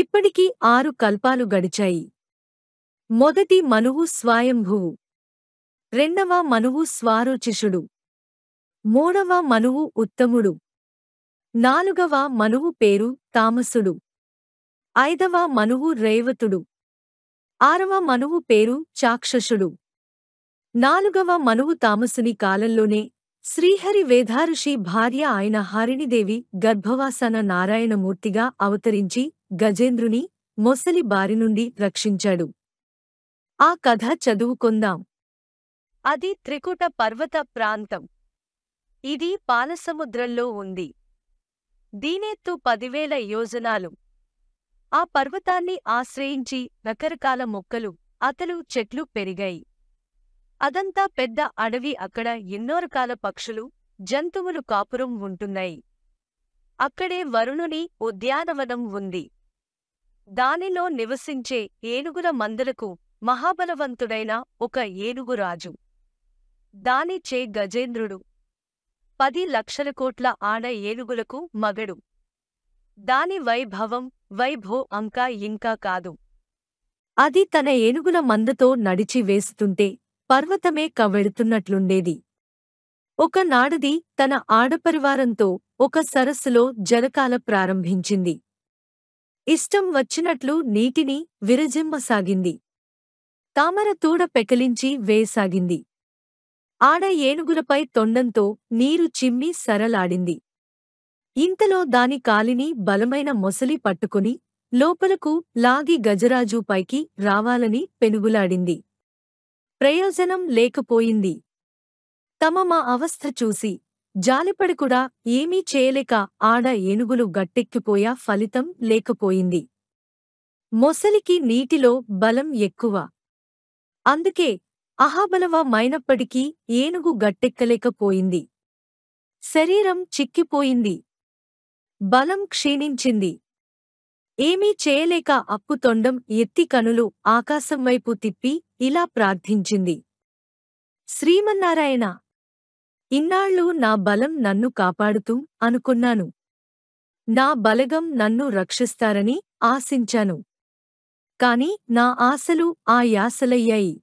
ఇప్పటికీ ఆరు కల్పాలు గడిచాయి మొదటి మనువు స్వాయంభువు రెండవ మనువు స్వారోచిషుడు మూడవ మనువు ఉత్తముడు నాలుగవ మనువు పేరు తామసుడు ఐదవ మనువు రేవతుడు ఆరవ మనువు పేరు చాక్షసుడు నాలుగవ మనువు తామసుని కాలంలోనే శ్రీహరి వేధారుషి భార్య అయిన హారిణిదేవి గర్భవాసన నారాయణమూర్తిగా అవతరించి గజేంద్రుని మొసలి బారి నుండి రక్షించాడు ఆ కథ చదువుకుందాం అది త్రికుట పర్వత ప్రాంతం ఇది పాలసముద్రంలో ఉంది దీనెత్తు పదివేల యోజనాలు ఆ పర్వతాన్ని ఆశ్రయించి రకరకాల మొక్కలు అతలు చెట్లు పెరిగాయి అదంతా పెద్ద అడవి అక్కడ ఎన్నో రకాల పక్షులు జంతువులు కాపురం ఉంటున్నాయి అక్కడే వరుణుని ఉద్యానవనం ఉంది దానిలో నివసించే ఏనుగుల మందలకు మహాబలవంతుడైన ఒక ఏనుగురాజు దానిచే గజేంద్రుడు పది లక్షల కోట్ల ఆడ ఏనుగులకు మగడు దాని వైభవం వైభో అంకా ఇంకా కాదు అది తన ఏనుగుల మందతో నడిచి వేస్తుంటే పర్వతమే కవ్వెడుతున్నట్లుండేది ఒకనాడది తన ఆడపరివారంతో ఒక సరస్సులో జలకాల ప్రారంభించింది ఇష్టం వచ్చినట్లు నీటిని విరజిమ్మసాగింది తామర తూడ పెకలించి వేసాగింది ఆడ ఏనుగులపై తొండంతో నీరు చిమ్మి సరలాడింది ఇంతలో దాని కాలిని బలమైన మొసలి పట్టుకుని లోపలకు లాగి గజరాజు పైకి రావాలని పెనుగులాడింది ప్రయోజనం లేకపోయింది తమ మా అవస్థ చూసి జాలిపడికుడా ఏమీ చేయలేక ఆడ ఏనుగులు గట్టెక్కిపోయా ఫలితం లేకపోయింది మొసలికి నీటిలో బలం ఎక్కువ అందుకే అహాబలవమైనప్పటికీ ఏనుగు గట్టెక్కలేకపోయింది శరీరం చిక్కిపోయింది బలం క్షీణించింది ఏమీ చేయలేక అప్పుతొండం ఎత్తి కనులు ఆకాశంవైపు తిప్పి ఇలా ప్రార్థించింది శ్రీమన్నారాయణ ఇన్నాళ్ళు నా బలం నన్ను కాపాడుతూ అనుకున్నాను నా బలగం నన్ను రక్షిస్తారని ఆశించాను కాని నా ఆశలు ఆ యాసలయ్యాయి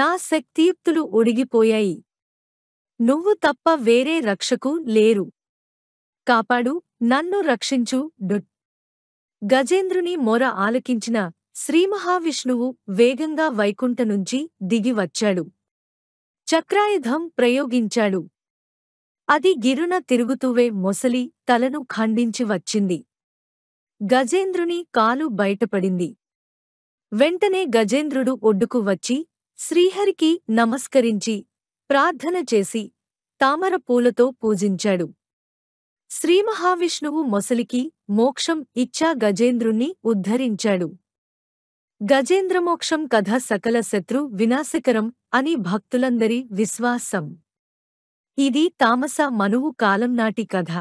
నా శక్తియుక్తులు ఒడిగిపోయాయి నువ్వు తప్ప వేరే రక్షకు లేరు కాపాడు నన్ను రక్షించు డు గజేంద్రుని మొర ఆలకించిన శ్రీమహావిష్ణువు వేగంగా వైకుంఠ నుంచి చక్రాయుధం ప్రయోగించాడు అది గిరున తిరుగుతూవే మొసలి తలను ఖండించి వచ్చింది గజేంద్రుని కాలు బయటపడింది వెంటనే గజేంద్రుడు ఒడ్డుకు వచ్చి శ్రీహరికి నమస్కరించి ప్రార్థన చేసి తామర పూలతో పూజించాడు శ్రీమహావిష్ణువు మొసలికి మోక్షం ఇచ్చా గజేంద్రుణ్ణి ఉద్ధరించాడు గజేంద్రమోక్షం కథ సకల శత్రు వినాశకరం అని భక్తులందరి విశ్వాసం ఇది తామస మనువు కాలం నాటి కథ